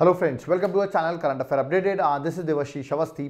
Hello friends welcome to our channel current affair updated this is Devashish Awasthi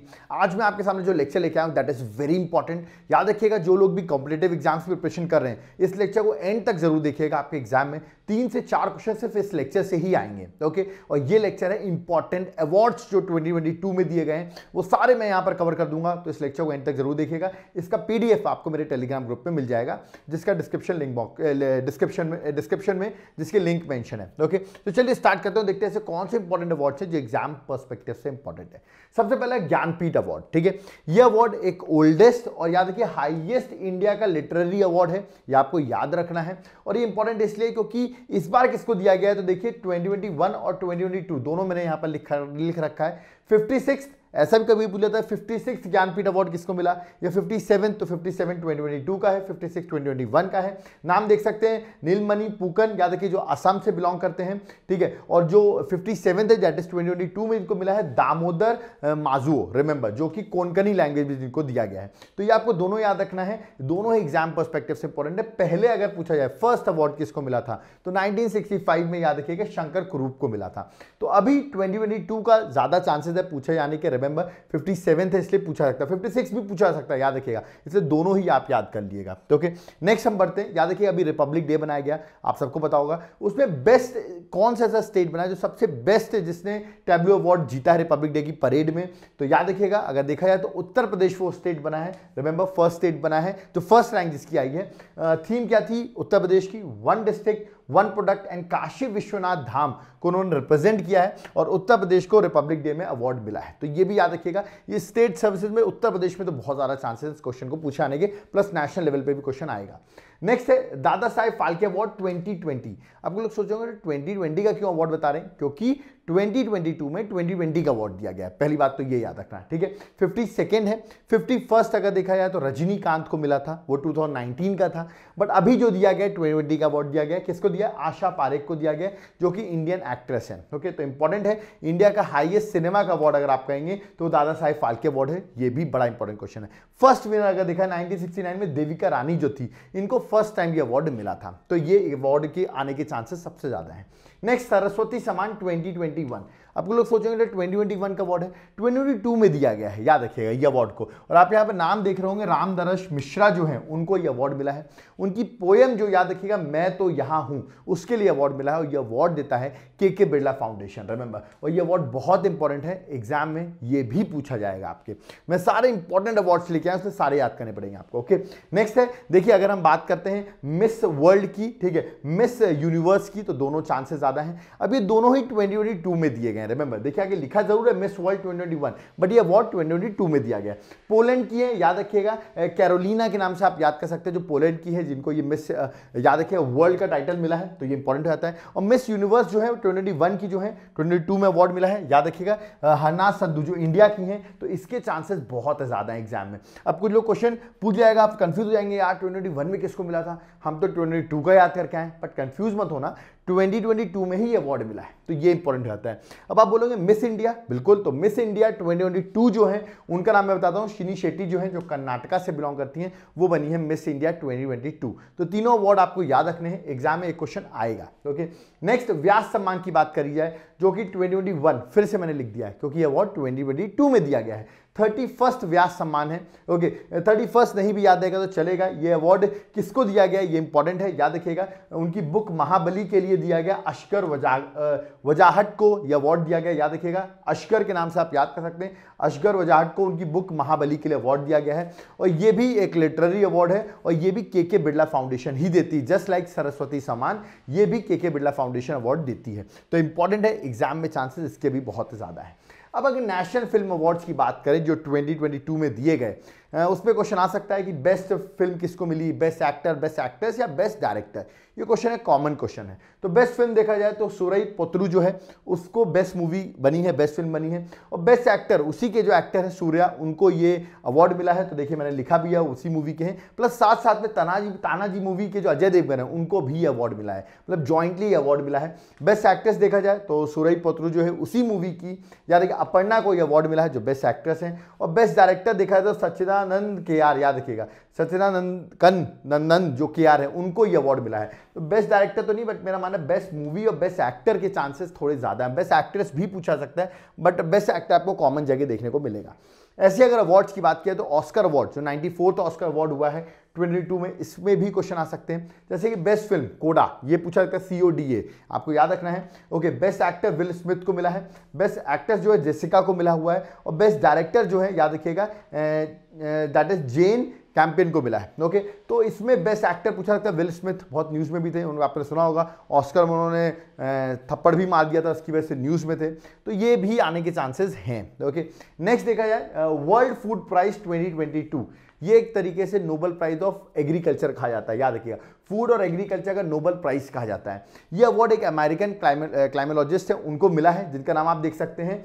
आज मैं आपके सामने जो लेक्चर लेके आया हूँ दैट इज़ वेरी इंपॉर्टेंट याद रखिएगा जो लोग भी कॉम्पिटेटिव एग्जाम्स की प्रिपरेशन कर रहे हैं इस लेक्चर को एंड तक जरूर देखिएगा आपके एग्जाम में तीन से चार क्वेश्चन सिर्फ इस लेक्चर से ही आएंगे ओके और ये लेक्चर है इंपॉर्टेंट अवार्ड्स जो ट्वेंटी में दिए गए हैं वो सारे मैं यहाँ पर कवर कर दूंगा तो इस लेक्चर को एंड तक जरूर देखिएगा इसका पी आपको मेरे टेलीग्राम ग्रुप में मिल जाएगा जिसका डिस्क्रिप्शन लिंक बॉक्स डिस्क्रिप्शन में डिस्क्रिप्शन में जिसकी लिंक मैंशन है ओके तो चलिए स्टार्ट करते हैं देखते हैं कौन से इंपॉर्टेंट अवार्ड्स है जो एग्जाम परस्पेक्टिव से इंपॉर्टेंट है सबसे पहले ज्ञानपीठ अवार्ड ठीक है यह अवार्ड एक ओल्डेस्ट और याद रखिए हाईएस्ट इंडिया का लिटरेरी अवार्ड है ये आपको याद रखना है और ये इंपॉर्टेंट इसलिए क्योंकि इस बार किसको दिया गया है तो देखिए ट्वेंटी और ट्वेंटी दोनों मैंने यहाँ पर लिख लिख रखा है फिफ्टी ऐसा भी कभी बोला था सिक्स ज्ञानपीठ अवार्ड किसको मिला या फिफ्टी सेवन तो fifty seven twenty twenty two का है fifty six twenty twenty one का है नाम देख सकते हैं नीलमणि पुकन याद रखिए जो असम से बिलोंग करते हैं ठीक है और जो फिफ्टी सेवन है that is twenty twenty two में इनको मिला है दामोदर माजुओ रिमेंबर जो कि कोंकनी लैंग्वेज में इनको दिया गया है तो ये आपको दोनों याद रखना है दोनों ही एग्जाम परस्पेक्टिव से इंपॉर्टेंट है पहले अगर पूछा जाए फर्स्ट अवार्ड किसको मिला था तो 1965 में याद रखिएगा शंकर कुरूप को मिला था तो अभी 2022 का ज़्यादा चांसेस है पूछे जाने के रिमेंबर फिफ्टी सेवन है इसलिए पूछा सकता है फिफ्टी सिक्स भी पूछा सकता है याद रखिएगा इसलिए दोनों ही आप याद कर लिएगा तो ओके नेक्स्ट हम बढ़ते हैं याद रखिएगा अभी रिपब्लिक डे बनाया गया आप सबको पता होगा उसमें बेस्ट कौन सा ऐसा स्टेट बना जो सबसे बेस्ट है जिसने टैब्लो अवार्ड जीता है रिपब्लिक डे की परेड में तो याद रखिएगा अगर देखा जाए तो उत्तर प्रदेश वो स्टेट बना है रिमेंबर फर्स्ट स्टेट बना है तो फर्स्ट रैंक जिसकी आई है थीम क्या थी उत्तर प्रदेश की one district one product and Kashi Vishwanath Dham को उन्होंने रिप्रेजेंट किया है और उत्तर प्रदेश को रिपब्लिक डे में अवार्ड मिला है तो ये भी याद रखिएगा ये स्टेट सर्विसेज में उत्तर प्रदेश में तो बहुत ज़्यादा चांसेस क्वेश्चन को पूछे आने के प्लस नेशनल लेवल पर भी क्वेश्चन आएगा नेक्स्ट है दादा साहेब फाल्के अवार्ड 2020 आप लोग सोचोगे ट्वेंटी ट्वेंटी का क्यों अवार्ड बता रहे हैं क्योंकि 2022 में 2020 का अवार्ड दिया गया है पहली बात तो ये याद रखना ठीक है फिफ्टी सेकेंड है फिफ्टी फर्स्ट अगर देखा जाए तो रजनीकांत को मिला था वो 2019 का था बट अभी जो दिया गया ट्वेंटी का अवार्ड दिया गया किसको दिया आशा पारेख को दिया गया जो कि इंडियन एक्ट्रेस तो है ओके तो इंपॉर्टेंट है इंडिया का हाइएस्ट सिनेमा का अवार्ड अगर आप कहेंगे तो दादा साहेब फाल्के अवार्ड है ये भी बड़ा इंपॉर्टेंट क्वेश्चन है फर्स्ट विनर अगर देखा नाइनटीन में देविका रानी जो थी इनको फर्स्ट टाइम ये अवार्ड मिला था तो ये अवार्ड के आने के चांसेस सबसे ज़्यादा हैं नेक्स्ट सरस्वती समान 2021 आपको लोग सोचेंगे तो 2021 का अवार्ड है ट्वेंटी में दिया गया है याद रखिएगा ये अवार्ड को और आप यहाँ पर नाम देख रहे होंगे रामदरश मिश्रा जो हैं उनको ये अवार्ड मिला है उनकी पोएम जो याद रखिएगा मैं तो यहाँ हूँ उसके लिए अवार्ड मिला है और ये अवार्ड देता है के के बिरला फाउंडेशन रिमेंबर और ये अवार्ड बहुत इंपॉर्टेंट है एग्जाम में ये भी पूछा जाएगा आपके मैं सारे इंपॉर्टेंट अवार्ड्स लेके आया उसमें सारे याद करने पड़ेंगे आपको ओके नेक्स्ट है देखिए अगर हम बात कर करते हैं मिस वर्ल्ड की ठीक है मिस यूनिवर्स की तो दोनों चांसेस ज्यादा हैं अब ये दोनों ही 2022 में दिए गए हैं रिमेंबर देखिए आगे लिखा जरूर है मिस वर्ल्ड 2021 बट ये अवार्ड 2022 में दिया गया पोलैंड की है याद रखिएगा कैरोलिना के नाम से आप याद कर सकते हैं जो पोलैंड की है जिनको ये मिस याद रखिए वर्ल्ड का टाइटल मिला है तो ये इंपॉर्टेंट रहता है और मिस यूनिवर्स जो है ट्वेंटी की जो है ट्वेंटी में अवार्ड मिला है याद रखिएगा हरनाथ संधु जो इंडिया की है तो इसके चांसेस बहुत ज़्यादा है एग्जाम में अब कुछ लोग क्वेश्चन पूछ जाएगा आप कंफ्यूज हो जाएंगे यार ट्वेंटी में किसको मिला था हम तो 22 का याद करके आए बट कंफ्यूज मत होना 2022 में ही अवार्ड मिला है तो ये इंपॉर्टेंट रहता है अब आप बोलोगे मिस इंडिया बिल्कुल तो मिस इंडिया 2022 जो है उनका नाम मैं बताता हूँ शिनी शेट्टी जो है जो कर्नाटका से बिलोंग करती हैं वो बनी है मिस इंडिया 2022 तो तीनों अवार्ड आपको याद रखने हैं एग्जाम में एक क्वेश्चन आएगा ओके नेक्स्ट व्यास सम्मान की बात करी जाए जो कि ट्वेंटी फिर से मैंने लिख दिया है क्योंकि अवार्ड ट्वेंटी में दिया गया है थर्टी फर्स्ट व्यास सम्मान है ओके थर्टी फर्स्ट नहीं भी याद रहेगा तो चलेगा ये अवार्ड किसको दिया गया ये इंपॉर्टेंट है याद रखिएगा उनकी बुक महाबली के लिए दिया गया अश्कर वजा वजाहट को ये अवार्ड दिया गया याद रखिएगा अश्कर के नाम से आप याद कर सकते हैं अश्कर वजाहट को उनकी बुक महाबली के लिए अवार्ड दिया गया है और ये भी एक लिटररी अवार्ड है और ये भी के के बिरला फाउंडेशन ही देती है जस्ट लाइक सरस्वती सम्मान ये भी के के बिरला फाउंडेशन अवार्ड देती है तो इंपॉर्टेंट है एग्जाम में चांसेस इसके भी बहुत ज़्यादा है अब अगर नेशनल फिल्म अवार्ड्स की बात करें जो 2022 में दिए गए उस पर क्वेश्चन आ सकता है कि बेस्ट फिल्म किसको मिली बेस्ट एक्टर बेस्ट एक्ट्रेस या बेस्ट डायरेक्टर ये क्वेश्चन है कॉमन क्वेश्चन है तो बेस्ट फिल्म देखा जाए तो सुरई पोत्रू जो है उसको बेस्ट मूवी बनी है बेस्ट फिल्म बनी है और बेस्ट एक्टर उसी के जो एक्टर है सूर्या उनको ये अवार्ड मिला है तो देखिए मैंने लिखा भी है उसी मूवी के हैं प्लस साथ साथ में तानाजी तानाजी मूवी के जो अजय देवगन है उनको भी अवार्ड मिला है मतलब जॉइंटली अवार्ड मिला है बेस्ट एक्ट्रेस देखा जाए तो सुरई पोत्रू जो है उसी मूवी की यानी कि अपर्णा को ये अवार्ड मिला है जो बेस्ट एक्ट्रेस है और बेस्ट डायरेक्टर देखा जाए तो सचिदा सचिदानंद के आर याद रखिएगा सचिदानंद कन नंदन जो के आर है उनको ये अवार्ड मिला है तो बेस्ट डायरेक्टर तो नहीं बट मेरा मानना बेस्ट मूवी और बेस्ट एक्टर के चांसेस थोड़े ज़्यादा हैं बेस्ट एक्ट्रेस भी पूछा सकता है बट बेस्ट एक्टर आपको कॉमन जगह देखने को मिलेगा ऐसे अगर अवार्ड्स की बात किया तो ऑस्कर अवार्ड जो नाइन्टी फोर्थ ऑस्कर अवार्ड हुआ है 2022 में इसमें भी क्वेश्चन आ सकते हैं जैसे कि बेस्ट फिल्म कोडा ये पूछा जाता है सी ओ डी ए आपको याद रखना है okay best actor Will Smith को मिला है बेस्ट एक्टर जो है जेसिका को मिला हुआ है और बेस्ट डायरेक्टर जो है याद रखिएगा दैट इज जेन कैंपेन को मिला है ओके तो इसमें बेस्ट एक्टर पूछा जाता है विल स्मिथ बहुत न्यूज़ में भी थे उन्होंने आपने सुना होगा ऑस्कर में उन्होंने थप्पड़ भी मार दिया था उसकी वजह से न्यूज़ में थे तो ये भी आने के चांसेस हैं ओके नेक्स्ट देखा जाए वर्ल्ड फूड प्राइस 2022 ये एक तरीके से नोबल प्राइज ऑफ एग्रीकल्चर कहा जाता है याद रखिएगा फूड और एग्रीकल्चर का नोबल प्राइज कहा जाता है यह अवार्ड एक अमेरिकन क्लाइमेलॉजिस्ट है उनको मिला है जिनका नाम आप देख सकते हैं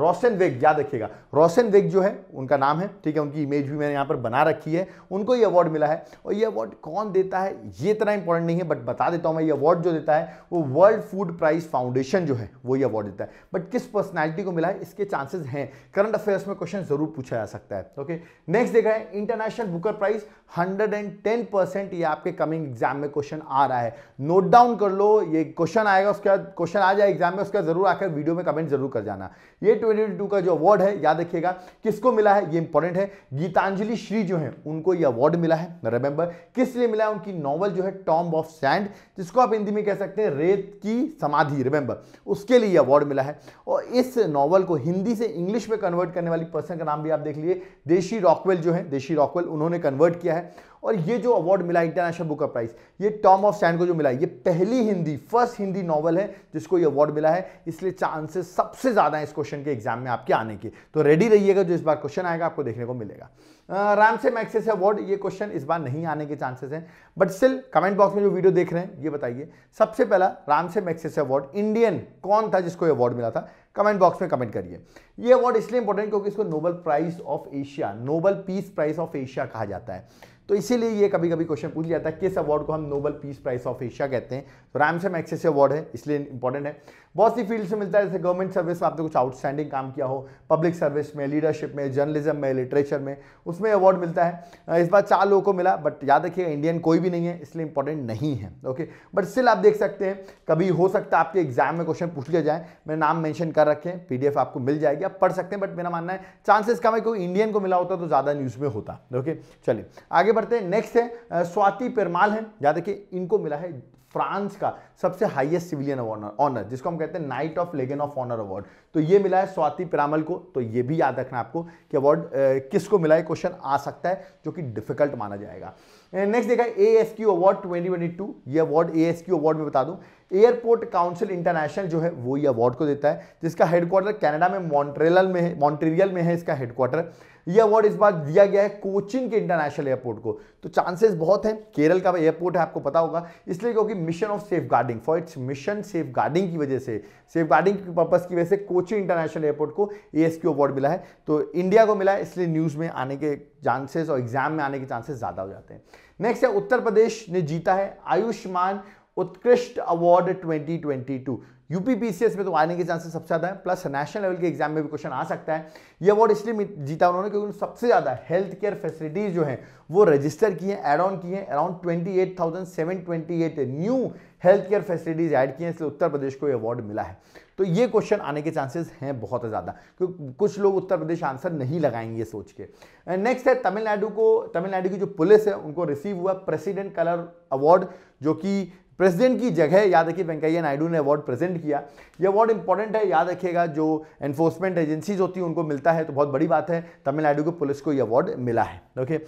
रोशन वेग याद रखिएगा रोशन वेग जो है उनका नाम है ठीक है उनकी इमेज भी मैंने यहाँ पर बना रखी है उनको ये अवार्ड मिला है और ये अवार्ड कौन देता है ये इतना इंपॉर्टेंट नहीं है बट बता देता हूँ मैं ये अवार्ड जो देता है वो वर्ल्ड फूड प्राइज फाउंडेशन जो है वो ये अवार्ड देता है बट किस पर्सनैलिटी को मिला है इसके चांसेज हैं करंट अफेयर्स में क्वेश्चन जरूर पूछा जा सकता है ओके नेक्स्ट देखा है इंटरनेशनल बुकर प्राइज हंड्रेड ये आपके कमिंग एग्जाम में क्वेश्चन आ रहा है नोट डाउन कर लो ये क्वेश्चन आएगा उसके बाद क्वेश्चन आ जाए एग्जाम में उसके बाद जरूर आकर वीडियो में कमेंट जरूर कर जाना ये ट्वेंटी का जो अवार्ड है याद रखिएगा किसको मिला है ये इंपॉर्टेंट है गीतांजलि श्री जो है उनको ये अवार्ड मिला है रिमेंबर किस लिए मिला है उनकी नॉवल जो है टॉम्ब ऑफ सैंड जिसको आप हिंदी में कह सकते हैं रेत की समाधि रिमेंबर उसके लिए अवार्ड मिला है और इस नॉवल को हिंदी से इंग्लिश में कन्वर्ट करने वाली पर्सन का नाम भी आप देख लीजिए देशी रॉकवेल जो है देशी रॉकवेल उन्होंने कन्वर्ट किया है और ये जो अवार्ड मिला इंटरनेशनल बुक प्राइस ये टॉम ऑफ स्टैंड को जो मिला है ये पहली हिंदी फर्स्ट हिंदी नॉवल है जिसको ये अवार्ड मिला है इसलिए चांसेस सबसे ज़्यादा है इस क्वेश्चन के एग्जाम में आपके आने के तो रेडी रहिएगा जो इस बार क्वेश्चन आएगा आपको देखने को मिलेगा राम से मैक्सेस अवार्ड ये क्वेश्चन इस बार नहीं आने के चांसेस हैं बट स्टिल कमेंट बॉक्स में जो वीडियो देख रहे हैं ये बताइए सबसे पहला राम से मैक्सेस अवार्ड इंडियन कौन था जिसको अवार्ड मिला था कमेंट बॉक्स में कमेंट करिए ये अवार्ड इसलिए इंपॉर्टेंट क्योंकि इसको Nobel prize of Asia Nobel peace prize of Asia कहा जाता है तो इसीलिए ये कभी कभी क्वेश्चन पूछ जाता है किस अवार्ड को हम Nobel peace prize of Asia कहते हैं तो रैमसम एक्सेस अवार्ड है इसलिए इंपॉर्टेंट है बहुत सी फील्ड से मिलता है जैसे गवर्नमेंट सर्विस में आपने कुछ आउटस्टैंडिंग काम किया हो पब्लिक सर्विस में लीडरशिप में जर्नलिज्म में लिटरेचर में उसमें अवार्ड मिलता है इस बार चार लोगों को मिला बट याद रखिएगा इंडियन कोई भी नहीं है इसलिए इंपॉर्टेंट नहीं है ओके बट स्टिल आप देख सकते हैं कभी हो सकता है आपके एग्जाम में क्वेश्चन पूछ लिया जाए मेरा नाम मैंशन कर रखे हैं पीडीएफ आपको मिल जाएगी आप पढ़ सकते हैं बट मेरा मानना है चांसेस कम है कोई इंडियन को मिला होता तो ज़्यादा न्यूज़ में होता ओके चलिए आगे बढ़ते हैं नेक्स्ट है स्वाति परमाल है याद रखिए इनको मिला है फ्रांस का सबसे हाईएस्ट सिविलियन अवार्ड ऑनर जिसको हम कहते हैं knight of legion of honour award तो ये मिला है स्वाति पिरामल को तो ये भी याद रखना आपको कि अवार्ड किसको मिला है क्वेश्चन आ सकता है जो कि डिफिकल्ट माना जाएगा नेक्स्ट देखा A S Q award twenty ये award A S Q award में बता दूं एयरपोर्ट काउंसिल इंटरनेशनल जो है वो ये अवार्ड को देता है जिसका हेडक्वार्टर कनाडा में मॉन्ट्रेल में है मॉन्ट्रियल में है इसका हेडक्वार्टर ये अवार्ड इस बार दिया गया है कोचिन के इंटरनेशनल एयरपोर्ट को तो चांसेस बहुत हैं केरल का एयरपोर्ट है आपको पता होगा इसलिए क्योंकि mission of safeguarding for its mission safeguarding की वजह से सेफ गार्डिंग के पर्पज की वजह से कोचिन इंटरनेशनल एयरपोर्ट को ए अवार्ड मिला है तो इंडिया को मिला है इसलिए न्यूज़ में आने के चांसेस और एग्जाम में आने के चांसेस ज़्यादा हो जाते हैं नेक्स्ट है उत्तर प्रदेश ने जीता है आयुष्मान उत्कृष्ट अवार्ड 2022 यूपी पीसीएस में तो आने के चांसेस सबसे ज़्यादा है प्लस नेशनल लेवल के एग्जाम में भी क्वेश्चन आ सकता है ये अवार्ड इसलिए जीता उन्होंने क्योंकि सबसे ज़्यादा हेल्थ केयर फैसिलिटीज़ जो हैं वो रजिस्टर किए हैं एड ऑन किए हैं around twenty eight thousand seven twenty eight new health care facilities add किए हैं इसलिए उत्तर प्रदेश को ये अवार्ड मिला है तो ये क्वेश्चन आने के चांसेस हैं बहुत ज़्यादा क्योंकि कुछ लोग उत्तर प्रदेश आंसर नहीं लगाएंगे सोच के नेक्स्ट है तमिलनाडु को तमिलनाडु की जो पुलिस है उनको रिसीव हुआ प्रेसिडेंट कलर अवार्ड जो कि प्रेसिडेंट की जगह याद रखिए वेंकैया नायडू ने अवार्ड प्रेजेंट किया ये अवार्ड इंपॉर्टेंट है याद रखिएगा जो एनफोर्समेंट एजेंसीज होती हैं उनको मिलता है तो बहुत बड़ी बात है तमिलनाडु के पुलिस को ये अवार्ड मिला है ओके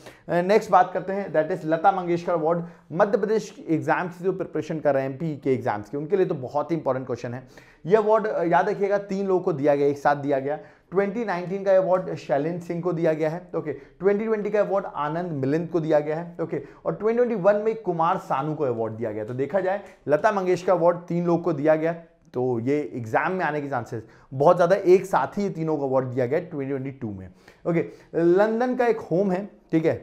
नेक्स्ट uh, बात करते हैं that is Lata Mangeshkar award Madhya Pradesh exams की जो प्रिपरेशन कर रहे हैं एम के एग्जाम्स की उनके लिए तो बहुत ही इंपॉर्टेंट क्वेश्चन है ये अवार्ड uh, याद रखिएगा तीन लोगों को दिया गया एक साथ दिया गया 2019 का अवार्ड शैलेंद्र सिंह को दिया गया है ओके okay. 2020 का अवार्ड आनंद मिलिंद को दिया गया है ओके okay. और 2021 में कुमार सानू को अवार्ड दिया गया तो देखा जाए लता मंगेशकर अवार्ड तीन लोग को दिया गया तो ये एग्जाम में आने के चांसेस बहुत ज़्यादा एक साथ ही तीनों को अवार्ड दिया गया ट्वेंटी में ओके okay. लंदन का एक होम है ठीक है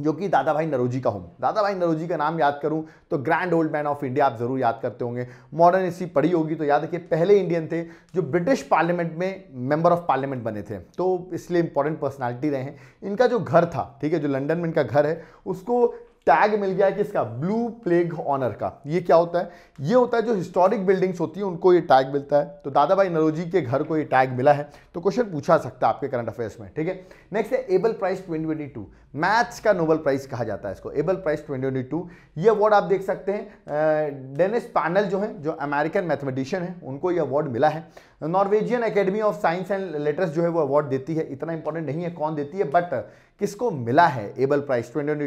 जो कि दादा भाई नरोजी का होम दादा भाई नरोजी का नाम याद करूं तो grand old man of India आप ज़रूर याद करते होंगे मॉडर्न हिस्ट्री पढ़ी होगी तो याद रखिए पहले इंडियन थे जो ब्रिटिश पार्लियामेंट में मेंबर ऑफ पार्लियामेंट बने थे तो इसलिए इंपॉर्टेंट पर्सनालिटी रहे हैं इनका जो घर था ठीक है जो लंदन में इनका घर है उसको टैग मिल गया है किसका ब्लू प्लेग ऑनर का ये क्या होता है ये होता है जो हिस्टोरिक बिल्डिंग्स होती है उनको ये टैग मिलता है तो दादा भाई नरोजी के घर को ये टैग मिला है तो क्वेश्चन पूछा सकता है आपके करंट अफेयर्स में ठीक है नेक्स्ट है एबल प्राइज 2022 मैथ्स का नोबल प्राइज कहा जाता है इसको एबल प्राइज ट्वेंटी ये अवार्ड आप देख सकते हैं डेनिस पैनल जो है जो अमेरिकन मैथमेटिशियन है उनको ये अवार्ड मिला है Norwegian academy of science and letters जो है वो अवार्ड देती है इतना इंपॉर्टेंट नहीं है कौन देती है बट किसको मिला है एबल प्राइज ट्वेंटी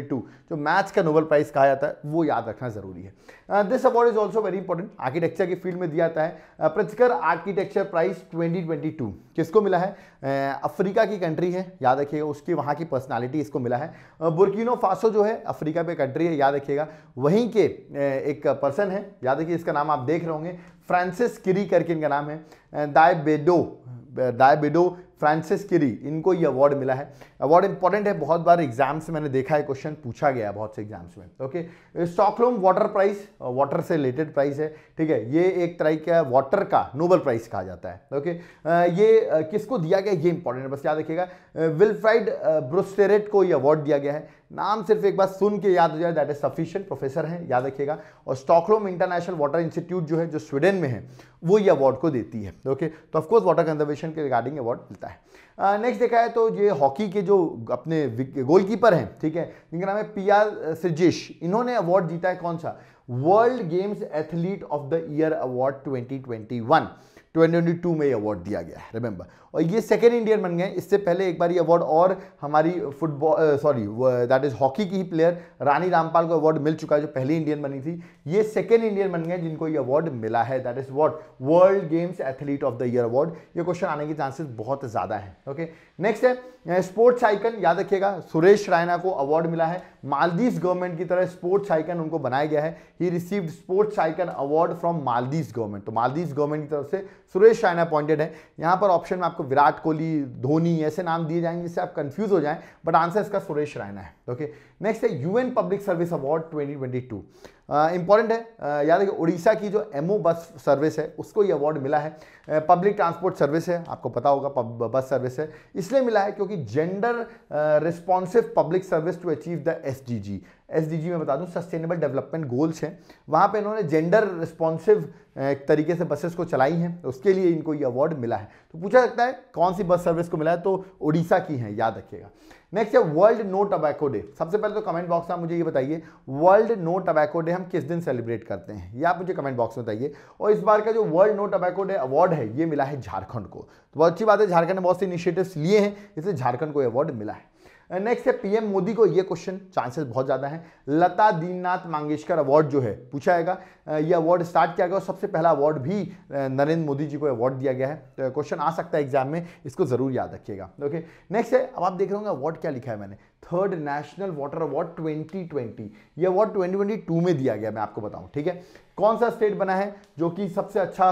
जो मैथ्स का नोबल प्राइज कहा जाता है वो याद रखना जरूरी है this award is also very important architecture की फील्ड में दिया जाता है प्रतिकर आर्किटेक्चर प्राइज 2022 किसको मिला है uh, अफ्रीका की कंट्री है याद रखिएगा उसकी वहाँ की पर्सनैलिटी इसको मिला है बुरकिनो uh, फासो जो है अफ्रीका पे कंट्री है याद रखिएगा वहीं के uh, एक पर्सन है याद रखिए इसका नाम आप देख रहे होंगे फ्रांसिस किरी करके इनका नाम है बेडो दाए बेडो फ्रांसिस किरी इनको ये अवार्ड मिला है अवार्ड इंपॉर्टेंट है बहुत बार एग्जाम्स मैंने देखा है क्वेश्चन पूछा गया है बहुत से एग्जाम्स में okay Stockholm water prize water से रिलेटेड प्राइज है ठीक है ये एक तरह का वाटर का नोबल प्राइज कहा जाता है ओके uh, ये uh, किसको दिया गया ये इंपॉर्टेंट है बस याद रखिएगा विलफ्राइड uh, ब्रोस्टेरेट को ये अवार्ड दिया गया है नाम सिर्फ एक बार सुन के याद हो जाए दैट इज सफिशियंट प्रोफेसर है याद रखिएगा और स्टॉकलोम इंटरनेशनल वाटर इंस्टीट्यूट जो है जो स्वीडन में है वो ये अवार्ड को देती है ओके तो ऑफकोर्स वाटर कंजर्वेशन के रिगार्डिंग अवार्ड मिलता है सकता है नेक्स्ट देखा है तो ये हॉकी के जो अपने गोलकीपर हैं ठीक है जिनका नाम है पी आर सिजेश इन्होंने अवार्ड जीता है कौन सा world games athlete of the year award 2021 2022 में अवार्ड दिया गया है रिमेंबर और ये सेकेंड इंडियन बन गए इससे पहले एक बार ये अवार्ड और हमारी football sorry that is hockey की ही प्लेयर रानी रामपाल को अवार्ड मिल चुका है जो पहली इंडियन बनी थी ये सेकेंड इंडियन बन गए जिनको ये अवार्ड मिला है that is what world games athlete of the year award ये क्वेश्चन आने के चांसेस बहुत ज़्यादा है ओके नेक्स्ट है स्पोर्ट्स आइकन याद रखिएगा सुरेश रायना को अवार्ड मिला है मालदीव गवर्नमेंट की तरह स्पोर्ट्स आइकन उनको बनाया गया है he received sports icon award from Maldives government तो मालदीव गवर्नमेंट की तरफ से सुरेश रायना अपॉइंटेड है यहां पर ऑप्शन में आप आपको विराट कोहली धोनी ऐसे नाम दिए जाएंगे जिससे आप कंफ्यूज हो जाएं बट आंसर इसका सुरेश रायना है ओके नेक्स्ट है UN public service award 2022 important है uh, याद रखिए उड़ीसा की जो एमओ बस सर्विस है उसको ये अवार्ड मिला है पब्लिक ट्रांसपोर्ट सर्विस है आपको पता होगा बस सर्विस uh, है इसलिए मिला है क्योंकि gender responsive public service to achieve the S S में बता दूँ सस्टेनेबल डेवलपमेंट गोल्स हैं वहाँ पे इन्होंने जेंडर रिस्पॉन्सिव एक तरीके से बसेस को चलाई हैं उसके लिए इनको ये अवार्ड मिला है तो पूछा सकता है कौन सी बस सर्विस को मिला है तो उड़ीसा की है याद रखिएगा नेक्स्ट है वर्ल्ड नो टबैको डे सबसे पहले तो कमेंट बॉक्स में आप मुझे ये बताइए वर्ल्ड नो टबैको डे हम किस दिन सेलिब्रेट करते हैं ये आप मुझे कमेंट बॉक्स में बताइए और इस बार का जो world no tobacco day award है ये मिला है झारखंड को तो बहुत अच्छी बात है झारखंड ने बहुत से इनिशिएटिव्स लिए हैं इसलिए झारखंड को अवार्ड मिला है नेक्स्ट है पीएम मोदी को ये क्वेश्चन चांसेस बहुत ज़्यादा हैं लता दीननाथ मांगेशकर अवार्ड जो है पूछा जाएगा ये अवार्ड स्टार्ट किया गया और सबसे पहला अवार्ड भी नरेंद्र मोदी जी को अवार्ड दिया गया है तो क्वेश्चन आ सकता है एग्जाम में इसको ज़रूर याद रखिएगा ओके नेक्स्ट है अब आप देख रहे होंगे अवार्ड क्या लिखा है मैंने थर्ड नेशनल वाटर अवार्ड 2020 ये अवार्ड 2022 में दिया गया मैं आपको बताऊं ठीक है कौन सा स्टेट बना है जो कि सबसे अच्छा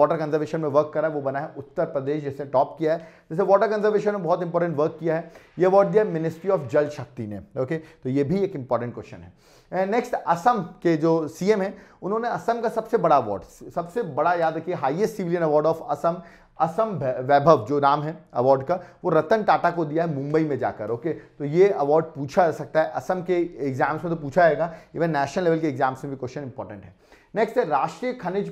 वाटर कंजर्वेशन में वर्क करा है वो बना है उत्तर प्रदेश जिसने टॉप किया है जैसे वाटर कंजर्वेशन में बहुत इंपॉर्टेंट वर्क किया है ये अवार्ड दिया मिनिस्ट्री ऑफ जल शक्ति ने ओके तो ये भी एक इंपॉर्टेंट क्वेश्चन है नेक्स्ट असम के जो सीएम है उन्होंने असम का सबसे बड़ा अवार्ड सबसे बड़ा याद रखिए highest civilian award of Assam Assam Vaibhav जो नाम है अवार्ड का वो रतन टाटा को दिया है मुंबई में जाकर ओके तो ये अवार्ड पूछा जा सकता है असम के एग्जाम्स में तो पूछा जाएगा इवन नेशनल लेवल के एग्जाम्स में भी क्वेश्चन इंपॉर्टेंट है नेक्स्ट है राष्ट्रीय खनिज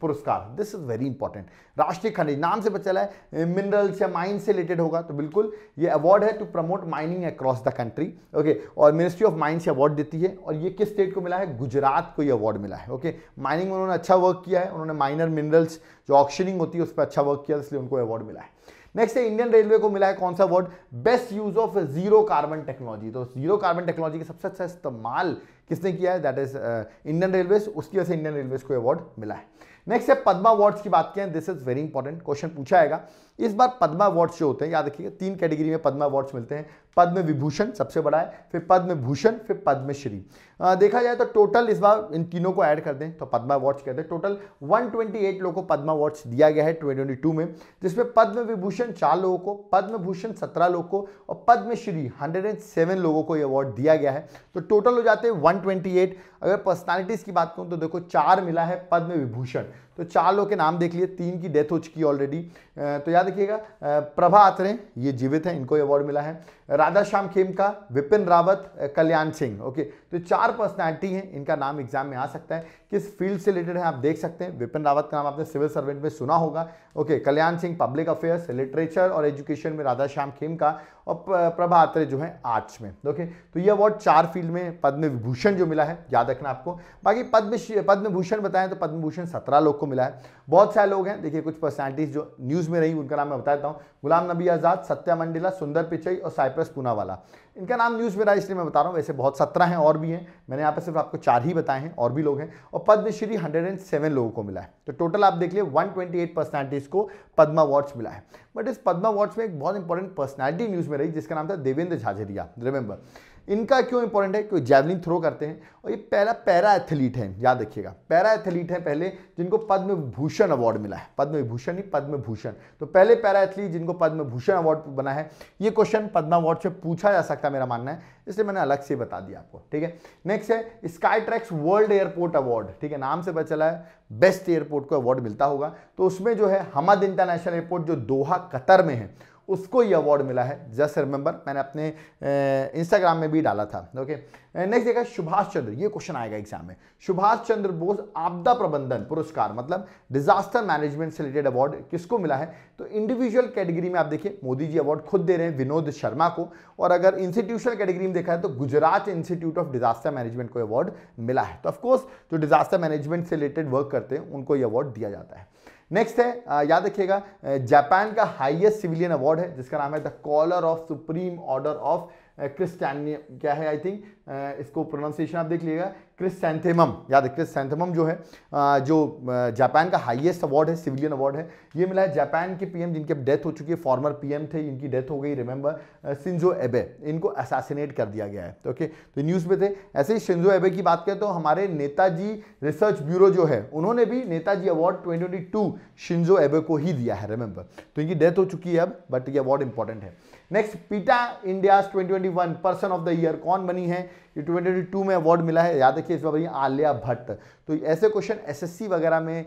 पुरस्कार दिस इज वेरी इंपॉर्टेंट राष्ट्रीय खनिज नाम से पता चला है मिनरल्स या माइन से रिलेटेड होगा तो बिल्कुल ये अवार्ड है to promote mining across the country okay और मिनिस्ट्री ऑफ माइन्स अवार्ड देती है और ये किस स्टेट को मिला है गुजरात को ये अवार्ड मिला है ओके माइनिंग में उन्होंने अच्छा वर्क किया है उन्होंने माइनर मिनरल्स जो ऑक्शनिंग होती है उस पर अच्छा वर्क किया इसलिए उनको अवार्ड मिला है नेक्स्ट है इंडियन रेलवे को मिला है कौन सा word best use of zero carbon technology तो जीरो कार्बन टेक्नोलॉजी का सबसे अच्छा इस्तेमाल किसने किया है दैट इज इंडियन रेलवे उसकी वजह से इंडियन रेलवे को अवार्ड मिला है नेक्स्ट है पद्मा अवार्ड्स की बात करें this is very important question पूछा आएगा इस बार पद्म अवार्ड्स जो होते हैं याद रखिएगा तीन कैटेगरी में पद्म अवार्ड्स मिलते हैं पद्म विभूषण सबसे बड़ा है फिर पद्म भूषण फिर पद्मश्री देखा जाए तो टोटल इस बार इन तीनों को ऐड कर दें तो पद्म अवार्ड्स कहते हैं टोटल 128 लोगों को पद्म अवार्ड्स दिया गया है टू में जिसमें पद्म विभूषण चार लोगों को पद्म भूषण सत्रह लोगों को और पद्मश्री सेवन लोगों को ये अवार्ड दिया गया है तो टोटल हो जाते हैं एट अगर पर्सनैलिटीज की बात करूँ तो देखो चार मिला है पद्म विभूषण तो चार लोग के नाम देख लिए तीन की डेथ हो चुकी है ऑलरेडी तो याद रखिएगा प्रभा आतरे ये जीवित हैं इनको अवार्ड मिला है राधा श्याम खेमका विपिन रावत कल्याण सिंह ओके तो चार पर्सनैलिटी हैं इनका नाम एग्जाम में आ सकता है किस फील्ड से रिलेटेड है आप देख सकते हैं विपिन रावत का नाम आपने सिविल सर्वेंट में सुना होगा okay Kalyan Singh public affairs literature और एजुकेशन में राधा श्याम खेमका और प्रभा जो है आर्ट्स में ओके तो ये अवार्ड चार फील्ड में पद्म विभूषण जो मिला है याद रखना आपको बाकी पद्म पद्म भूषण बताएं तो पद्म भूषण सत्रह लोग को मिला है बहुत सारे लोग हैं देखिए कुछ पर्सनैलिटीज जो न्यूज़ में रही उनका नाम मैं बता देता हूँ गुलाम नबी आज़ाद सत्या मंडिला सुंदर पिचई और साहिब एप्रेस पूनावाला इनका नाम न्यूज़ मेरा इसलिए मैं बता रहा हूँ वैसे बहुत सत्रह हैं और भी हैं मैंने यहाँ पे सिर्फ आपको चार ही बताए हैं और भी लोग हैं और पद्मश्री 107 लोगों को मिला है तो टोटल आप देख लिए 128 पर्सनैलिटीज़ को पद्मा अवार्ड्स मिला है बट इस पदमा अवार्ड्स में एक बहुत इंपॉर्टेंट पर्सनैलिटी न्यूज़ में रही जिसका नाम था देवेंद्र झाझरिया रिमेंबर इनका क्यों इंपॉर्टेंट है क्योंकि जैवलिन थ्रो करते हैं और ये पहला पैरा एथलीट है याद रखिएगा पैरा एथलीट है पहले जिनको पद्म भूषण अवार्ड मिला है पद्म विभूषण ही पद्म भूषण तो पहले पैरा एथलीट जिनको पद्म भूषण अवार्ड बना है ये क्वेश्चन पद्म अवार्ड से पूछा जा सकता है मेरा मानना है इसलिए मैंने अलग से बता दिया आपको ठीक है नेक्स्ट है Skytrax world airport award ठीक है नाम से पता चला है बेस्ट एयरपोर्ट को अवार्ड मिलता होगा तो उसमें जो है हमद इंटरनेशनल एयरपोर्ट जो दोहा कतर में है उसको ये अवार्ड मिला है जस्ट रिमेंबर मैंने अपने इंस्टाग्राम में भी डाला था ओके नेक्स्ट देखा सुभाष चंद्र ये क्वेश्चन आएगा एग्जाम में सुभाष चंद्र बोस आपदा प्रबंधन पुरस्कार मतलब डिजास्टर मैनेजमेंट से रिलेटेड अवार्ड किसको मिला है तो इंडिविजुअल कैटेगरी में आप देखिए मोदी जी अवार्ड खुद दे रहे हैं विनोद शर्मा को और अगर इंस्टीट्यूशनल कैटेगरी में देखा है तो Gujarat institute of disaster management को अवार्ड मिला है तो ऑफकोर्स जो डिजास्टर मैनेजमेंट से रिलेटेड वर्क करते हैं उनको ये अवार्ड दिया जाता है नेक्स्ट है याद रखिएगा जापान का हाईएस्ट सिविलियन अवार्ड है जिसका नाम है the collar of supreme order of chrysanthemum क्या है आई थिंक इसको प्रोनाउंसिएशन आप देख लीजिएगा क्रिसेंथेमम याद है क्रिसेंथेमम जो है जो जापान का हाईएस्ट अवार्ड है सिविलियन अवार्ड है ये मिला है जापान के पीएम जिनकी अब डेथ हो चुकी है फॉर्मर पीएम थे इनकी डेथ हो गई रिमेंबर सिंजो एबे इनको असासिनेट कर दिया गया है तो ओके तो न्यूज़ में थे ऐसे ही शिंजो एबे की बात करें तो हमारे नेताजी रिसर्च ब्यूरो जो है उन्होंने भी नेताजी अवार्ड ट्वेंटी शिंजो एबे को ही दिया है रिमेंबर तो इनकी डेथ हो चुकी है अब बट ये अवार्ड इंपॉर्टेंट है next PETA India twenty person of the year कौन बनी है ये ट्वेंटी में अवार्ड मिला है याद रखिए इस बार ये आलिया भट्ट तो ऐसे क्वेश्चन एसएससी वगैरह में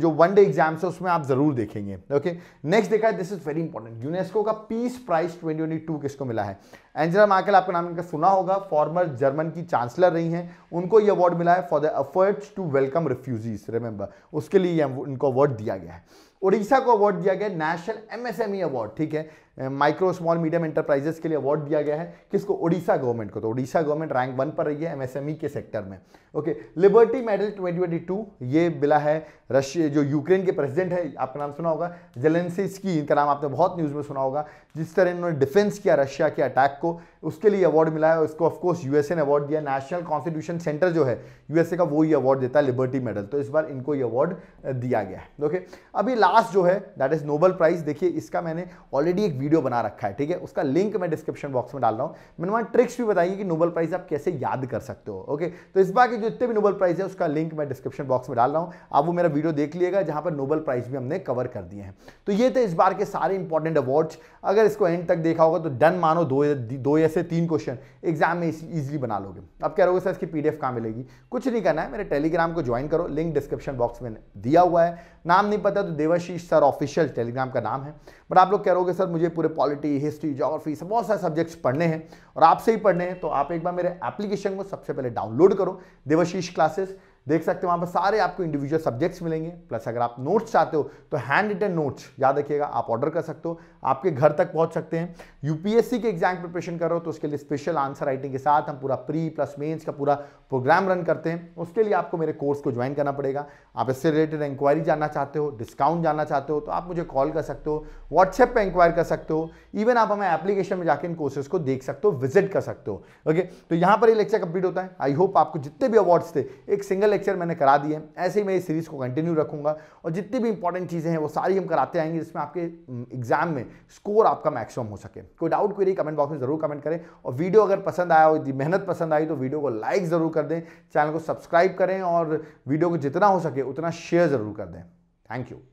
जो वन डे एग्जाम्स है उसमें आप ज़रूर देखेंगे ओके नेक्स्ट देखा है this is very important UNESCO का पीस प्राइज ट्वेंटी किसको मिला है एंजला मार्केल आपका नाम इनका सुना होगा फॉर्मर जर्मन की चांसलर रही हैं उनको ये अवार्ड मिला है for the efforts to welcome refugees remember उसके लिए इनको अवार्ड दिया गया है उड़ीसा को अवार्ड दिया गया नेशनल एमएसएमई अवार्ड ठीक है माइक्रो स्मॉल मीडियम एंटरप्राइजेस के लिए अवार्ड दिया गया है किसको ओडिशा गवर्नमेंट को तो ओडिशा गवर्नमेंट रैंक वन पर रही है एमएसएमई e के सेक्टर में ओके लिबर्टी मेडल 2022 ये मिला है रशिया जो यूक्रेन के प्रेसिडेंट है आपका नाम सुना होगा जेलेंसिस्की इनका नाम आपने बहुत न्यूज़ में सुना होगा जिस तरह इन्होंने डिफेंस किया रशिया के अटैक को उसके लिए अवार्ड मिला है उसको ऑफकोर्स यूएसए ने अवार्ड दिया नेशनल कॉन्स्टिट्यूशन सेंटर जो है यूएसए का वो ही अवार्ड देता है लिबर्टी मेडल तो इस बार इनको ये अवार्ड दिया गया है ओके अभी लास्ट जो है दैट इज नोबल प्राइज देखिए इसका मैंने ऑलरेडी एक वीडियो बना रखा है ठीक है उसका लिंक मैं डिस्क्रिप्शन बॉक्स में डाल रहा हूँ मैंने वहाँ ट्रिक्स भी बताएंगे कि नोबल प्राइज आप कैसे याद कर सकते हो ओके तो इस बार के जो जितने भी नोबल प्राइज है उसका लिंक मैं डिस्क्रिप्शन बॉक्स में डाल रहा हूँ आप वो मेरा वीडियो देख लिएगा जहाँ पर नोबल प्राइज भी हमने कवर कर दिए हैं तो ये थे इस बार के सारे इंपॉर्टेंट अवार्ड्स अगर इसको एंड तक देखा होगा तो डन मानो दो या से तीन क्वेश्चन एग्जाम में ईजिली बना लोगे अब कह रहे सर इसकी पीडीएफ कहाँ मिलेगी कुछ नहीं करना है मेरे टेलीग्राम को ज्वाइन करो लिंक डिस्क्रिप्शन बॉक्स में दिया हुआ है नाम नहीं पता तो देवाशीष सर ऑफिशियल टेलीग्राम का नाम है बट आप लोग कह रहोगे सर मुझे पूरे पॉलिटी हिस्ट्री जोग्राफी सब बहुत सारे सब्जेक्ट्स पढ़ने हैं और आपसे ही पढ़ने हैं तो आप एक बार मेरे एप्लीकेशन को सबसे पहले डाउनलोड करो देवशीष क्लासेस देख सकते हो वहां पर सारे आपको इंडिविजुअल सब्जेक्ट्स मिलेंगे प्लस अगर आप नोट्स चाहते हो तो हैंड रिटन नोट्स याद रखिएगा आप ऑर्डर कर सकते हो आपके घर तक पहुंच सकते हैं यूपीएससी के एग्जाम प्रिपरेशन कर रहे हो तो उसके लिए स्पेशल आंसर राइटिंग के साथ हम पूरा प्री प्लस मेन्स का पूरा प्रोग्राम रन करते हैं उसके लिए आपको मेरे कोर्स को ज्वाइन करना पड़ेगा आप इससे रिलेटेड इंक्वायरी जानना चाहते हो डिस्काउंट जानना चाहते हो तो आप मुझे कॉल कर सकते हो व्हाट्सएप पर इंक्वायर कर सकते हो इवन आप हमें एप्लीकेशन में जाकर इन कोर्सेज को देख सकते हो विजिट कर सकते हो ओके तो यहां पर लेक्चर कंप्लीट होता है आई होप आपको जितने भी अवार्ड्स थे एक सिंगल लेक्चर मैंने करा दिए ऐसे ही मैं इस सीरीज़ को कंटिन्यू रखूँगा और जितनी भी इंपॉर्टेंट चीज़ें हैं वो सारी हम कराते आएंगे जिसमें आपके एग्जाम में स्कोर आपका मैक्सिमम हो सके कोई डाउट क्वेरी कमेंट बॉक्स में ज़रूर कमेंट करें और वीडियो अगर पसंद आया हो मेहनत पसंद आई तो वीडियो को लाइक ज़रूर कर दें चैनल को सब्सक्राइब करें और वीडियो को जितना हो सके उतना शेयर ज़रूर कर दें थैंक यू